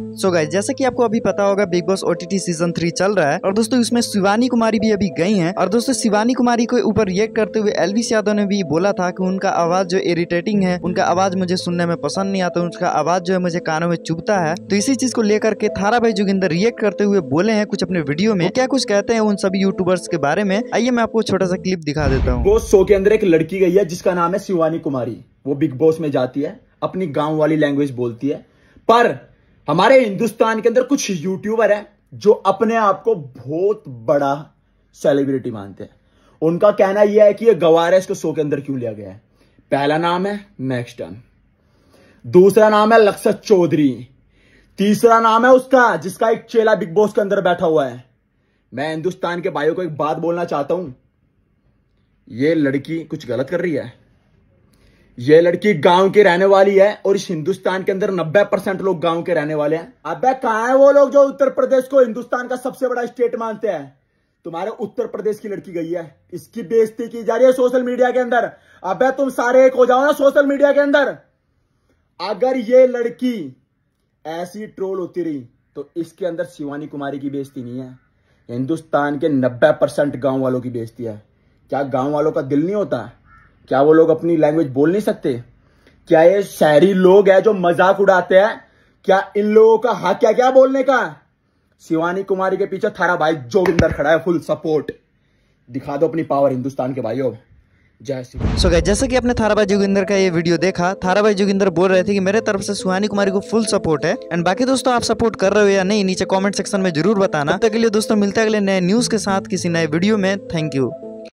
सो so guys जैसा कि आपको अभी पता होगा Bigg Boss OTT season three चल रहा है और दोस्तों इसमें शिवानी कुमारी भी अभी गई हैं और दोस्तों शिवानी कुमारी के ऊपर रिएक्ट करते हुए एलविस यादव ने भी बोला था कि उनका आवाज जो इरिटेटिंग है उनका आवाज मुझे सुनने में पसंद नहीं आता उनका आवाज जो है मुझे कानों में चुभता है तो इसी चीज को लेकर के थारा भाई जोगिंदर रिएक्ट करते हुए बोले हैं कुछ अपने वीडियो में क्या कुछ कहते हैं उन सभी यूट्यूबर्स के बारे में आइए मैं आपको छोटा सा क्लिप दिखा देता हूँ शो के अंदर एक लड़की गई है जिसका नाम है शिवानी कुमारी वो बिग बॉस में जाती है अपनी गाँव वाली लैंग्वेज बोलती है पर हमारे हिंदुस्तान के अंदर कुछ यूट्यूबर हैं जो अपने आप को बहुत बड़ा सेलिब्रिटी मानते हैं उनका कहना यह है कि यह गवार है इसको शो के अंदर क्यों लिया गया है पहला नाम है नेक्स्ट दूसरा नाम है लक्सत चौधरी तीसरा नाम है उसका जिसका एक चेला बिग बॉस के अंदर बैठा हुआ है मैं हिंदुस्तान के भाइयों को एक बात बोलना चाहता हूं ये लड़की कुछ गलत कर रही है ये लड़की गांव की रहने वाली है और इस हिंदुस्तान के अंदर 90 परसेंट लोग गांव के रहने वाले हैं अबे कहा है वो लोग जो उत्तर प्रदेश को हिंदुस्तान का सबसे बड़ा स्टेट मानते हैं तुम्हारे उत्तर प्रदेश की लड़की गई है इसकी बेजती की जा रही है सोशल मीडिया के अंदर अबे तुम सारे एक हो जाओ ना सोशल मीडिया के अंदर अगर ये लड़की ऐसी ट्रोल होती रही तो इसके अंदर शिवानी कुमारी की बेजती नहीं है हिंदुस्तान के नब्बे परसेंट गांव वालों की बेजती है क्या गांव वालों का दिल नहीं होता है क्या वो लोग अपनी लैंग्वेज बोल नहीं सकते क्या ये शहरी लोग है जो मजाक उड़ाते हैं क्या इन लोगों का हक क्या क्या बोलने का शिवानी कुमारी के पीछे थारा भाई जोगिंदर खड़ा है फुल सपोर्ट दिखा दो अपनी पावर हिंदुस्तान के भाइयों जय सो जैसे कि आपने थारा भाई जोगिंदर का ये वीडियो देखा थारा भाई जोगिंदर बोल रहे थे कि मेरे तरफ से सुहानी कुमारी को फुल सपोर्ट है एंड बाकी दोस्तों आप सपोर्ट कर रहे हो या नहीं नीचे कमेंट सेक्शन में जरूर बताना तब तक के लिए दोस्तों मिलते अगले नए न्यूज के साथ किसी नए वीडियो में थैंक यू